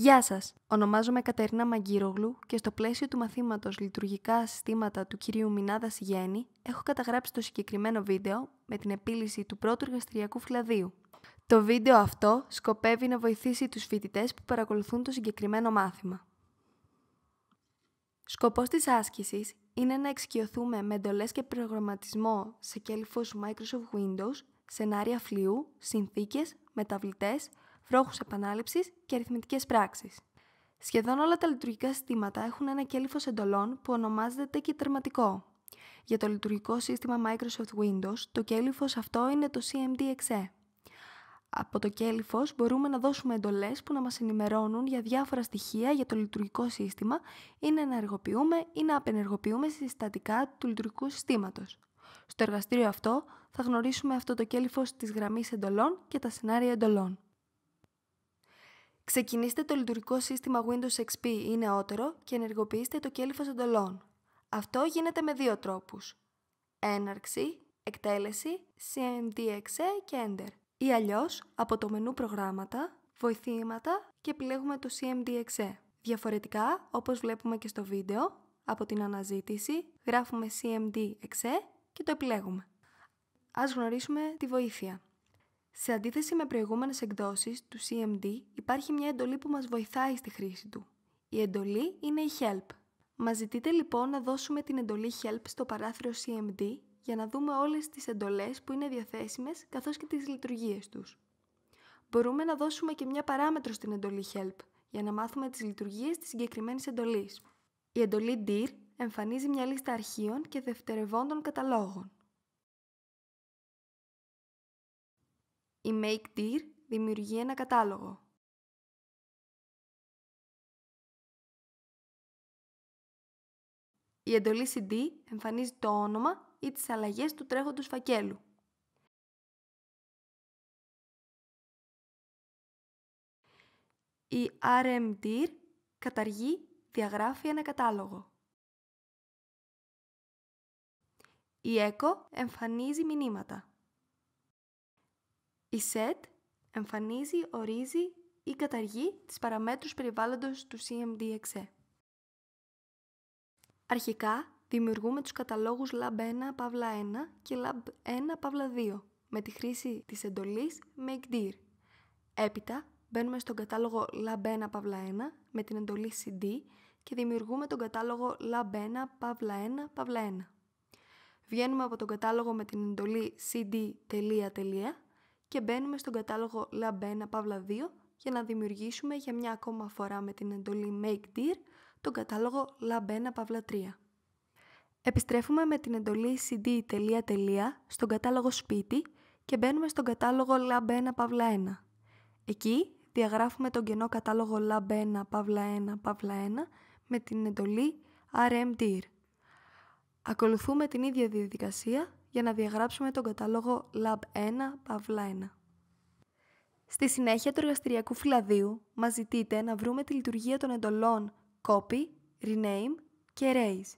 Γεια σας, Ονομάζομαι Κατερίνα Μαγκύρογλου και στο πλαίσιο του μαθήματος Λειτουργικά Συστήματα του κυρίου Μινάδα Σιγένη έχω καταγράψει το συγκεκριμένο βίντεο με την επίλυση του πρώτου εργαστηριακού φυλαδίου. Το βίντεο αυτό σκοπεύει να βοηθήσει τους φοιτητές που παρακολουθούν το συγκεκριμένο μάθημα. Σκοπός της άσκησης είναι να εξοικειωθούμε με εντολές και προγραμματισμό σε κέλυφος Microsoft Windows, σενάρια φλοιού, συνθήκες, μεταβλητές ρόχου επανάληψης και αριθμητικές πράξεις. Σχεδόν όλα τα λειτουργικά συστήματα έχουν ένα κέλυφος εντολών που ονομάζεται τερματικό. Για το λειτουργικό σύστημα Microsoft Windows, το κέλυφος αυτό είναι το CMDXE. Από το κέλυφος μπορούμε να δώσουμε εντολές που να μας ενημερώνουν για διάφορα στοιχεία για το λειτουργικό σύστημα ή να ενεργοποιούμε ή να απενεργοποιούμε συστατικά του λειτουργικού συστήματος. Στο εργαστήριο αυτό θα γνωρίσουμε αυτό το κέλυφος της γραμμής εντολών και τα σενάρια εντολών. Ξεκινήστε το λειτουργικό σύστημα Windows XP ή νεότερο και ενεργοποιήστε το κέλυφος εντολών. Αυτό γίνεται με δύο τρόπους. Έναρξη, εκτέλεση, CMDXE και Enter. Ή αλλιώς, από το μενού προγράμματα, βοηθήματα και επιλέγουμε το CMDXE. Διαφορετικά, όπως βλέπουμε και στο βίντεο, από την αναζήτηση γράφουμε CMDXE και το επιλέγουμε. Ας γνωρίσουμε τη βοήθεια. Σε αντίθεση με προηγούμενες εκδόσεις του CMD, υπάρχει μια εντολή που μας βοηθάει στη χρήση του. Η εντολή είναι η HELP. Μας ζητείτε λοιπόν να δώσουμε την εντολή HELP στο παράθυρο CMD για να δούμε όλες τις εντολές που είναι διαθέσιμες καθώς και τις λειτουργίες τους. Μπορούμε να δώσουμε και μια παράμετρο στην εντολή HELP για να μάθουμε τις λειτουργίες της συγκεκριμένης εντολής. Η εντολή DIR εμφανίζει μια λίστα αρχείων και δευτερευόντων καταλόγων. Η Make δημιουργεί ένα κατάλογο. Η εντολή CD εμφανίζει το όνομα ή τις αλλαγές του τρέχοντος φακέλου. Η RMDIR καταργεί, διαγράφει ένα κατάλογο. Η ECO εμφανίζει μηνύματα. Η SET εμφανίζει, ορίζει ή καταργεί τις παραμέτρους περιβάλλοντος του CMDXE. Αρχικά, δημιουργούμε τους καταλόγους Lab 1-1 και Lab 1-2 με τη χρήση της εντολής MakeDir. Έπειτα, μπαίνουμε στον κατάλογο Lab 1-1 με την εντολή CD και δημιουργούμε τον κατάλογο Lab 1-1-1. Βγαίνουμε από τον κατάλογο με την εντολή CD και μπαίνουμε στον καταλογο λαμπένα Παύλα 2 για να δημιουργήσουμε για μια ακόμα φορά με την εντολή Make dir τον κατάλογο Παύλα 3. Επιστρέφουμε με την εντολή cd στον κατάλογο σπίτι και μπαίνουμε στον κατάλογο Lab1 Παύλα 1. 1 Παύλα 1 με την εντολή RMDIR. Ακολουθούμε την ίδια διαδικασία για να διαγράψουμε τον κατάλογο Lab 1 Παύλα 1. Στη συνέχεια του εργαστηριακού φυλαδίου μας ζητείτε να βρούμε τη λειτουργία των εντολών Copy, Rename και Erase.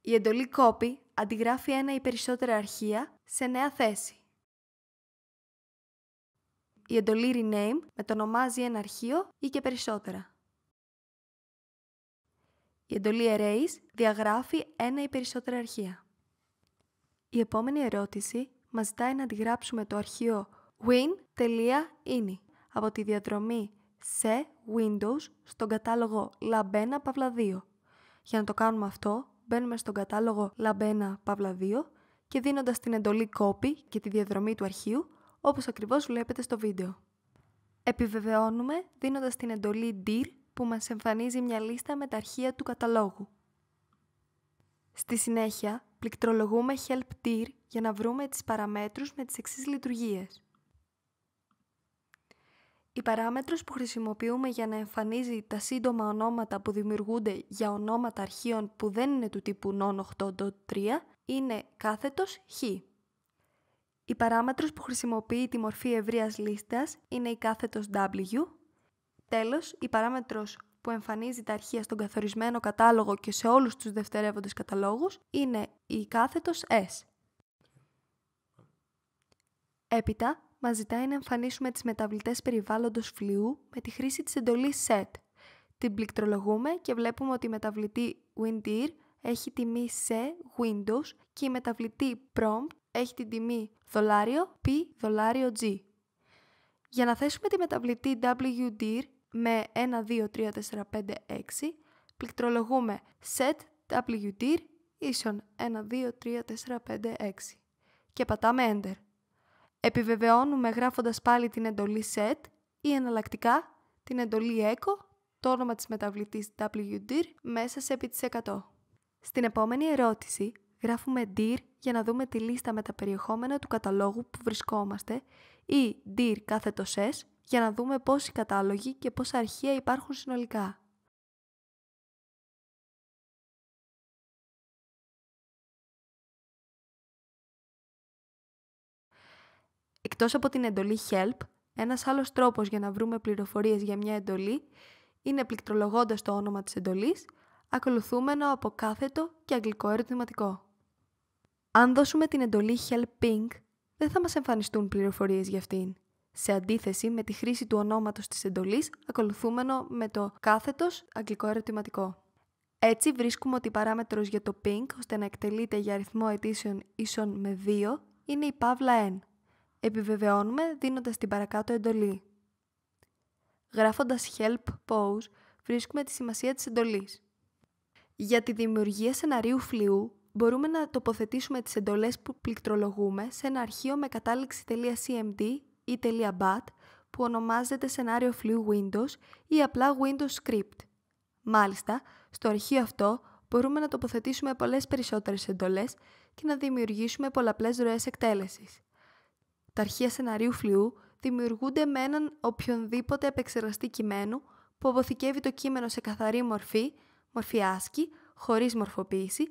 Η εντολή Copy αντιγράφει ένα ή περισσότερα αρχεία σε νέα θέση. Η εντολή Rename μετονομάζει ένα αρχείο ή και περισσότερα. Η εντολή arrays διαγράφει ένα ή περισσότερα αρχεία. Η επόμενη ερώτηση μας ζητάει να αντιγράψουμε το αρχείο win.ini από τη διαδρομή σε Windows στον κατάλογο λαμπένα παύλα 2. Για να το κάνουμε αυτό, μπαίνουμε στον κατάλογο λαμπένα παύλα 2 και δίνοντας την εντολή copy και τη διαδρομή του αρχείου, όπως ακριβώς βλέπετε στο βίντεο. Επιβεβαιώνουμε δίνοντας την εντολή dir που μας εμφανίζει μια λίστα με τα αρχεία του καταλόγου. Στη συνέχεια, πληκτρολογούμε help tier για να βρούμε τις παραμέτρους με τις εξής λειτουργίες. Η παράμετρος που χρησιμοποιούμε για να εμφανίζει τα σύντομα ονόματα που δημιουργούνται για ονόματα αρχείων που δεν είναι του τύπου non8.3 είναι κάθετος χ. Η παράμετρος που χρησιμοποιεί τη μορφή ευρείας λίστας είναι η κάθετος w Τέλος, η παράμετρος που εμφανίζει τα αρχεία στον καθορισμένο κατάλογο και σε όλους τους δευτερεύοντες καταλόγους είναι η κάθετος S. Έπειτα, μας ζητάει να εμφανίσουμε τις μεταβλητές περιβάλλοντος φλοιού με τη χρήση της εντολής set. Την πληκτρολογούμε και βλέπουμε ότι η μεταβλητή WinDir έχει τιμή σε Windows και η μεταβλητή prompt έχει την τιμή δολάριο p g. Για να θέσουμε τη μεταβλητή WDIR με 1, 2, 3, 4, 5, 6 πληκτρολογούμε set wdir ίσον 1, 2, 3, 4, 5, 6 και πατάμε enter. Επιβεβαιώνουμε γράφοντας πάλι την εντολή set ή εναλλακτικά την εντολή echo το όνομα της μεταβλητής wdir μέσα σε επί της 100. Στην επόμενη ερώτηση γράφουμε dir για να δούμε τη λίστα με τα περιεχόμενα του καταλόγου που βρισκόμαστε ή dir κάθετος s για να δούμε πόσοι κατάλογοι και πόσα αρχεία υπάρχουν συνολικά. Εκτός από την εντολή help, ένας άλλος τρόπος για να βρούμε πληροφορίες για μια εντολή είναι πληκτρολογώντας το όνομα της εντολής, ακολουθούμενο από κάθετο και αγγλικό ερωτηματικό. Αν δώσουμε την εντολή help pink, δεν θα μας εμφανιστούν πληροφορίες για αυτήν σε αντίθεση με τη χρήση του ονόματος της εντολής, ακολουθούμενο με το κάθετος αγγλικό ερωτηματικό. Έτσι βρίσκουμε ότι η παράμετρος για το pink, ώστε να εκτελείται για αριθμό αιτήσεων ίσον με 2, είναι η παύλα n. Επιβεβαιώνουμε δίνοντας την παρακάτω εντολή. Γράφοντας help pose, βρίσκουμε τη σημασία της εντολής. Για τη δημιουργία σεναρίου φλοιού, μπορούμε να τοποθετήσουμε τις εντολές που πληκτρολογούμε σε ένα αρχείο με κατάληξη .cmd ή .bat που ονομάζεται σενάριο φλοιού Windows ή απλά Windows Script. Μάλιστα, στο αρχείο αυτό μπορούμε να τοποθετήσουμε πολλές περισσότερες εντολές και να δημιουργήσουμε πολλαπλές ροές εκτέλεσης. Τα αρχεία σενάριου φλοιού δημιουργούνται με έναν οποιονδήποτε επεξεργαστή κειμένου που αποθηκεύει το κείμενο σε καθαρή μορφή, μορφή χωρίς μορφοποίηση,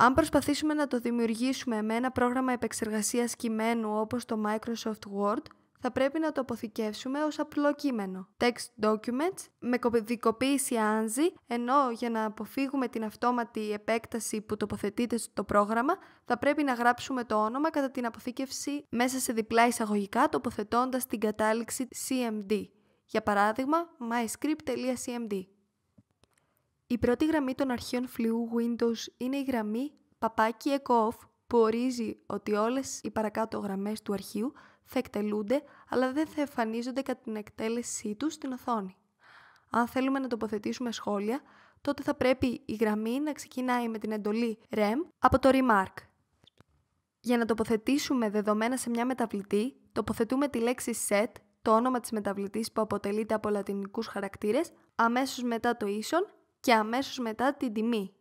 αν προσπαθήσουμε να το δημιουργήσουμε με ένα πρόγραμμα επεξεργασίας κειμένου όπως το Microsoft Word, θα πρέπει να το αποθηκεύσουμε ως απλό κείμενο. Text documents με κωδικοποίηση ANSI, ενώ για να αποφύγουμε την αυτόματη επέκταση που τοποθετείται στο πρόγραμμα, θα πρέπει να γράψουμε το όνομα κατά την αποθήκευση μέσα σε διπλά εισαγωγικά, τοποθετώντας την κατάληξη CMD. Για παράδειγμα, myscript.cmd. Η πρώτη γραμμή των αρχείων φλοιού Windows είναι η γραμμή παπάκι off που ορίζει ότι όλες οι παρακάτω γραμμές του αρχείου θα εκτελούνται αλλά δεν θα εμφανίζονται κατά την εκτέλεσή τους στην οθόνη. Αν θέλουμε να τοποθετήσουμε σχόλια, τότε θα πρέπει η γραμμή να ξεκινάει με την εντολή REM από το remark. Για να τοποθετήσουμε δεδομένα σε μια μεταβλητή, τοποθετούμε τη λέξη set, το όνομα της μεταβλητής που αποτελείται από λατινικούς χαρακτήρες, αμέσως μετά το ίσον και αμέσως μετά την τιμή.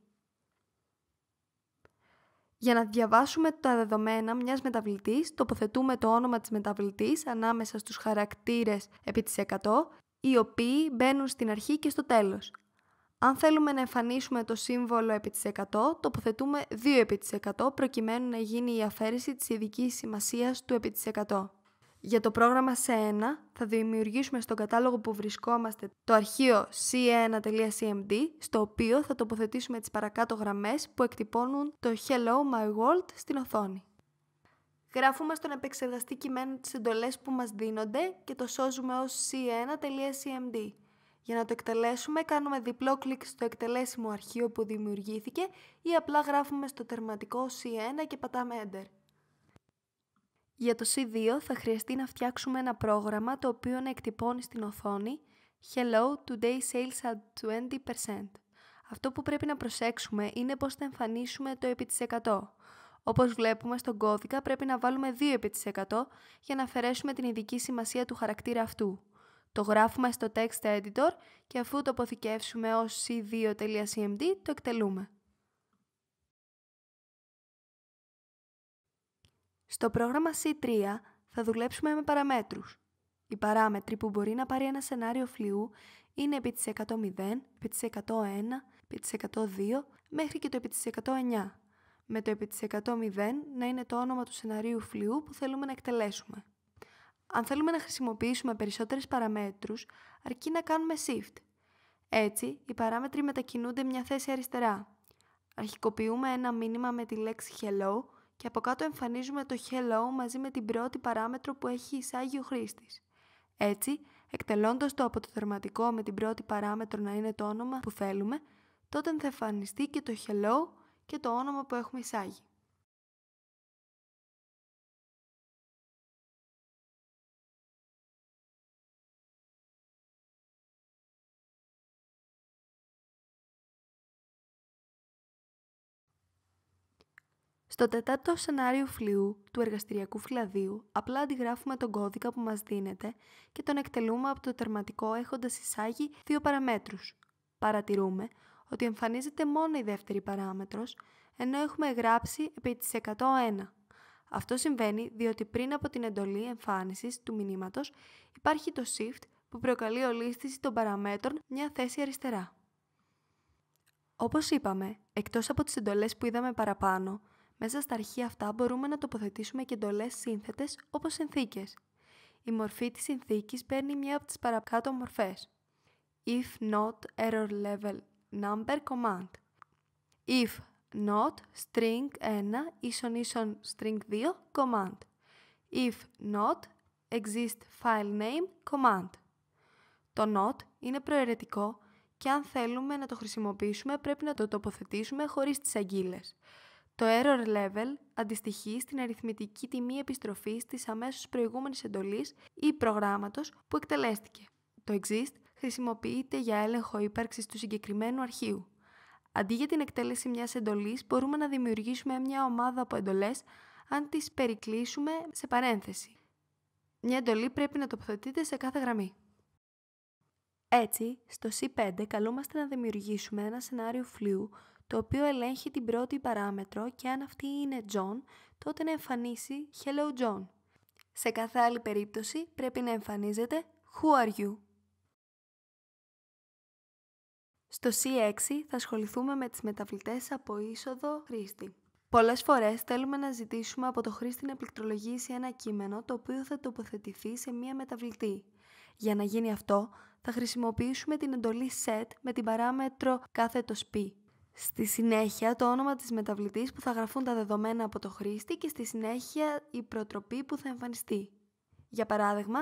Για να διαβάσουμε τα δεδομένα μιας μεταβλητής, τοποθετούμε το όνομα της μεταβλητής ανάμεσα στους χαρακτήρες επί της 100, οι οποίοι μπαίνουν στην αρχή και στο τέλος. Αν θέλουμε να εμφανίσουμε το σύμβολο επί της 100, τοποθετούμε 2 επί της 100, προκειμένου να γίνει η αφαίρεση της ειδικής σημασίας του επί της 100. Για το πρόγραμμα C1 θα δημιουργήσουμε στον κατάλογο που βρισκόμαστε το αρχείο c1.cmd στο οποίο θα τοποθετήσουμε τις παρακάτω γραμμές που εκτυπώνουν το Hello My World στην οθόνη. Γράφουμε στον επεξεργαστή κειμένου τις εντολές που μας δίνονται και το σώζουμε ως c1.cmd. Για να το εκτελέσουμε κάνουμε διπλό κλικ στο εκτελέσιμο αρχείο που δημιουργήθηκε ή απλά γράφουμε στο τερματικό c1 και πατάμε Enter. Για το C2 θα χρειαστεί να φτιάξουμε ένα πρόγραμμα το οποίο να εκτυπώνει στην οθόνη Hello, today sales are 20%. Αυτό που πρέπει να προσέξουμε είναι πώς θα εμφανίσουμε το επί της 100. Όπως βλέπουμε στον κώδικα πρέπει να βάλουμε 2 επί της 100 για να αφαιρέσουμε την ειδική σημασία του χαρακτήρα αυτού. Το γράφουμε στο text editor και αφού το αποθηκεύσουμε ως c2.cmd το εκτελούμε. Στο πρόγραμμα C3 θα δουλέψουμε με παραμέτρους. Οι παράμετροι που μπορεί να πάρει ένα σενάριο φλοιού είναι επί της 100, επί της 101, επί της 102 μέχρι και το επί της 109, με το επί της 100 να είναι το όνομα του σενάριου φλοιού που θέλουμε να εκτελέσουμε. Αν θέλουμε να χρησιμοποιήσουμε περισσότερες παραμέτρους, αρκεί να κάνουμε shift. Έτσι, οι παράμετροι μετακινούνται μια θέση αριστερά. Αρχικοποιούμε ένα μήνυμα με τη λέξη hello και από κάτω εμφανίζουμε το hello μαζί με την πρώτη παράμετρο που έχει εισάγει ο χρήστης. Έτσι, εκτελώντας το από το θερματικό με την πρώτη παράμετρο να είναι το όνομα που θέλουμε, τότε θα εμφανιστεί και το hello και το όνομα που έχουμε εισάγει. Στο τετάρτο σενάριο φλοιού του εργαστηριακού φυλαδίου, απλά αντιγράφουμε τον κώδικα που μας δίνεται και τον εκτελούμε από το τερματικό έχοντας εισάγει δύο παραμέτρους. Παρατηρούμε ότι εμφανίζεται μόνο η δεύτερη παράμετρος, ενώ έχουμε γράψει επί της 101. Αυτό συμβαίνει διότι πριν από την εντολή εμφάνισης του μηνύματος υπάρχει το shift που προκαλεί ολίσθηση των παραμέτρων μια θέση αριστερά. Όπως είπαμε, εκτός από τις εντολές που είδαμε παραπάνω, μέσα στα αρχεία αυτά μπορούμε να τοποθετήσουμε και εντολές σύνθετες όπως συνθήκες. Η μορφή της συνθήκης παίρνει μία από τις παρακάτω μορφές. If not error level number command. If not string 1 ίσον ίσον string 2 command. If not exist file name command. Το not είναι προαιρετικό και αν θέλουμε να το χρησιμοποιήσουμε πρέπει να το τοποθετήσουμε χωρίς τις αγκύλες. Το error level αντιστοιχεί στην αριθμητική τιμή επιστροφής της αμέσως προηγούμενης εντολής ή προγράμματος που εκτελέστηκε. Το exist χρησιμοποιείται για έλεγχο ύπαρξης του συγκεκριμένου αρχείου. Αντί για την εκτέλεση μιας εντολής, μπορούμε να δημιουργήσουμε μια ομάδα από εντολές αν τις περικλείσουμε σε παρένθεση. Μια εντολή πρέπει να τοποθετείται σε κάθε γραμμή. Έτσι, στο C5 καλούμαστε να δημιουργήσουμε ένα σενάριο φλοιού το οποίο ελέγχει την πρώτη παράμετρο και αν αυτή είναι John, τότε να εμφανίσει Hello John. Σε κάθε άλλη περίπτωση πρέπει να εμφανίζεται Who are you. Στο C6 θα ασχοληθούμε με τις μεταβλητές από είσοδο χρήστη. Πολλές φορές θέλουμε να ζητήσουμε από το χρήστη να πληκτρολογήσει ένα κείμενο το οποίο θα τοποθετηθεί σε μία μεταβλητή. Για να γίνει αυτό θα χρησιμοποιήσουμε την εντολή set με την παράμετρο κάθετος p Στη συνέχεια το όνομα της μεταβλητής που θα γραφούν τα δεδομένα από το χρήστη και στη συνέχεια η προτροπή που θα εμφανιστεί. Για παράδειγμα,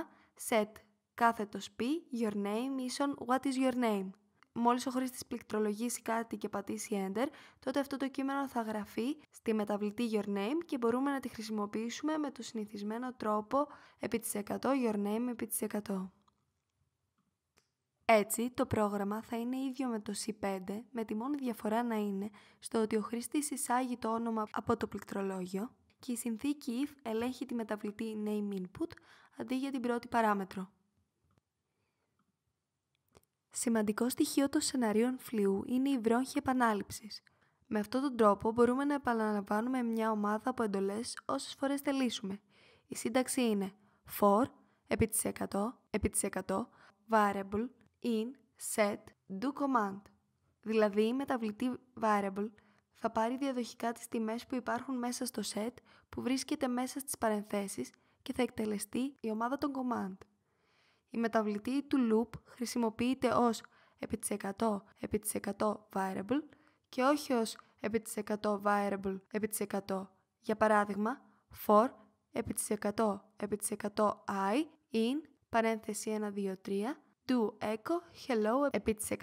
set κάθετος p, your name ίσον what is your name. Μόλις ο χρήστης πληκτρολογήσει κάτι και πατήσει enter, τότε αυτό το κείμενο θα γραφεί στη μεταβλητή your name και μπορούμε να τη χρησιμοποιήσουμε με το συνηθισμένο τρόπο επί της 100, your name επί της 100. Έτσι, το πρόγραμμα θα είναι ίδιο με το C5, με τη μόνη διαφορά να είναι στο ότι ο χρήστης εισάγει το όνομα από το πληκτρολόγιο και η συνθήκη if ελέγχει τη μεταβλητή name input αντί για την πρώτη παράμετρο. Σημαντικό στοιχείο των σεναρίων φλοιού είναι η βρόχη επανάληψης. Με αυτόν τον τρόπο μπορούμε να επαναλαμβάνουμε μια ομάδα από εντολές όσες φορές θελήσουμε. Η σύνταξη είναι for, επί 100, επί 100, variable, in set do command. Δηλαδή η μεταβλητή variable θα πάρει διαδοχικά τις τιμές που υπάρχουν μέσα στο set που βρίσκεται μέσα στις παρενθέσεις και θα εκτελεστεί η ομάδα των command. Η μεταβλητή του loop χρησιμοποιείται ως επί της 100 επί της 100 variable και όχι ως επί της 100 variable επί της 100. Για παράδειγμα, for επί της 100 επί της 100 i in παρένθεση 1, 2, 3 do echo hello επί της 100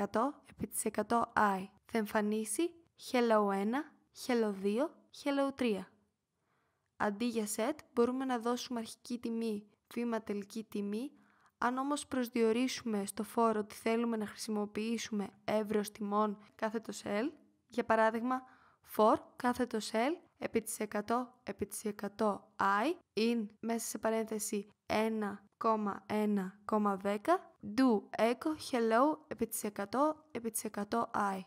επί της 100 i. Θα εμφανίσει hello 1, hello 2, hello 3. Αντί για set μπορούμε να δώσουμε αρχική τιμή, βήμα τελική τιμή. Αν όμως προσδιορίσουμε στο φόρο ότι θέλουμε να χρησιμοποιήσουμε εύρος τιμών κάθετος L, για παράδειγμα for κάθετος L επί της 100 επί της 100 i, in μέσα σε παρένθεση 1 1,10 do echo hello επί της 100 επί της 100 i.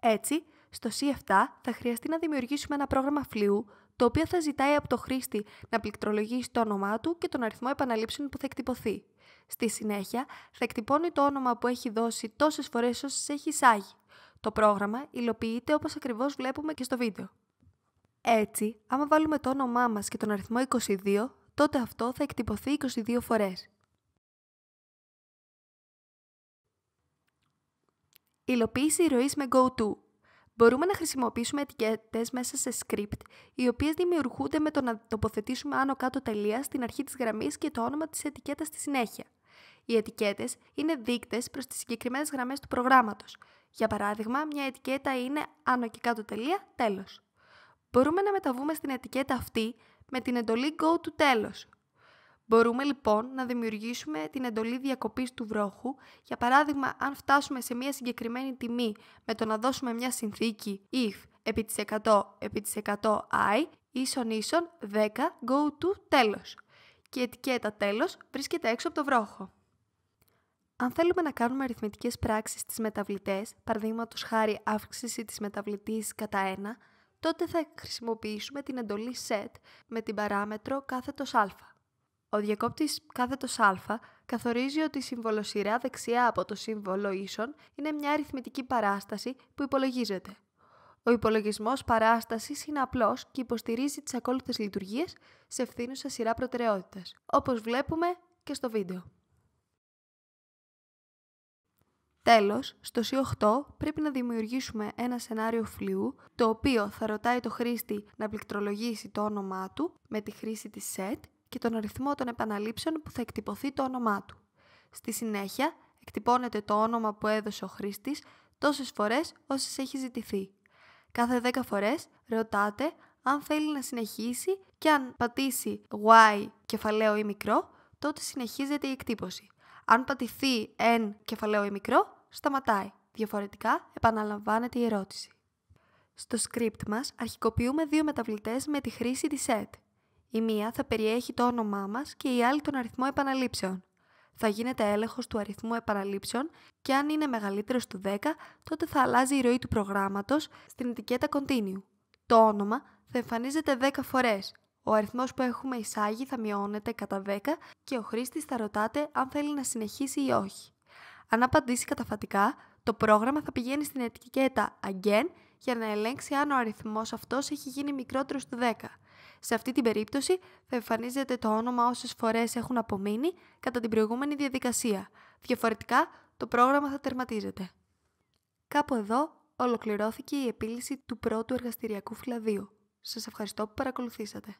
Έτσι, στο C7 θα χρειαστεί να δημιουργήσουμε ένα πρόγραμμα φλοιού το οποίο θα ζητάει από το χρήστη να πληκτρολογήσει το όνομά του και τον αριθμό επαναλήψεων που θα εκτυπωθεί. Στη συνέχεια, θα εκτυπώνει το όνομα που έχει δώσει τόσες φορές όσες έχει εισάγει. Το πρόγραμμα υλοποιείται όπως ακριβώς βλέπουμε και στο βίντεο. Έτσι, άμα βάλουμε το όνομά μας και τον αριθμό 22, τότε αυτό θα εκτυπωθεί 22 φορές. Υλοποίηση ροής με GoTo. Μπορούμε να χρησιμοποιήσουμε ετικέτες μέσα σε script, οι οποίες δημιουργούνται με το να τοποθετήσουμε άνω κάτω τελεία στην αρχή της γραμμής και το όνομα της ετικέτας στη συνέχεια. Οι ετικέτες είναι δείκτες προς τις συγκεκριμένες γραμμές του προγράμματος. Για παράδειγμα, μια ετικέτα είναι άνω και κάτω τελεία, τέλος. Μπορούμε να μεταβούμε στην ετικέτα αυτή με την εντολή go to τέλος. Μπορούμε λοιπόν να δημιουργήσουμε την εντολή διακοπής του βρόχου, για παράδειγμα αν φτάσουμε σε μια συγκεκριμένη τιμή με το να δώσουμε μια συνθήκη if επί της 100 επί της 100 i ίσον ίσον 10 go to τέλος και η ετικέτα τέλος βρίσκεται έξω από το βρόχο. Αν θέλουμε να κάνουμε αριθμητικές πράξεις στις μεταβλητές, παραδείγματος χάρη αύξηση της μεταβλητής κατά 1, τότε θα χρησιμοποιήσουμε την εντολή set με την παράμετρο κάθετος α. Ο διακόπτης κάθετος α καθορίζει ότι η συμβολοσυρά δεξιά από το σύμβολο ίσον είναι μια αριθμητική παράσταση που υπολογίζεται. Ο υπολογισμός παράστασης είναι απλός και υποστηρίζει τις ακόλουθες λειτουργίες σε ευθύνουσα σειρά προτεραιότητας, όπως βλέπουμε και στο βίντεο. Τέλος, στο C8 πρέπει να δημιουργήσουμε ένα σενάριο φλοιού, το οποίο θα ρωτάει το χρήστη να πληκτρολογήσει το όνομά του με τη χρήση της set και τον αριθμό των επαναλήψεων που θα εκτυπωθεί το όνομά του. Στη συνέχεια, εκτυπώνεται το όνομα που έδωσε ο χρήστης τόσες φορές όσες έχει ζητηθεί. Κάθε 10 φορές ρωτάτε αν θέλει να συνεχίσει και αν πατήσει Y κεφαλαίο ή μικρό, τότε συνεχίζεται η εκτύπωση. Αν πατηθεί εν κεφαλαίο ή μικρό, σταματάει. Διαφορετικά, επαναλαμβάνεται η ερώτηση. Στο script μας αρχικοποιούμε δύο μεταβλητές με τη χρήση της set. Η μία θα περιέχει το όνομά μας και η άλλη τον αριθμό επαναλήψεων. Θα γίνεται έλεγχος του αριθμού επαναλήψεων και αν είναι μεγαλύτερος του 10, τότε θα αλλάζει η ροή του προγράμματος στην ετικέτα Continue. Το όνομα θα εμφανίζεται 10 φορές, ο αριθμός που έχουμε εισάγει θα μειώνεται κατά 10 και ο χρήστης θα ρωτάτε αν θέλει να συνεχίσει ή όχι. Αν απαντήσει καταφατικά, το πρόγραμμα θα πηγαίνει στην ετικέτα Again για να ελέγξει αν ο αριθμός αυτός έχει γίνει μικρότερος του 10. Σε αυτή την περίπτωση θα εμφανίζεται το όνομα όσες φορές έχουν απομείνει κατά την προηγούμενη διαδικασία. Διαφορετικά, το πρόγραμμα θα τερματίζεται. Κάπου εδώ ολοκληρώθηκε η επίλυση του πρώτου εργαστηριακού φυλαδίου. Σας ευχαριστώ που παρακολουθήσατε.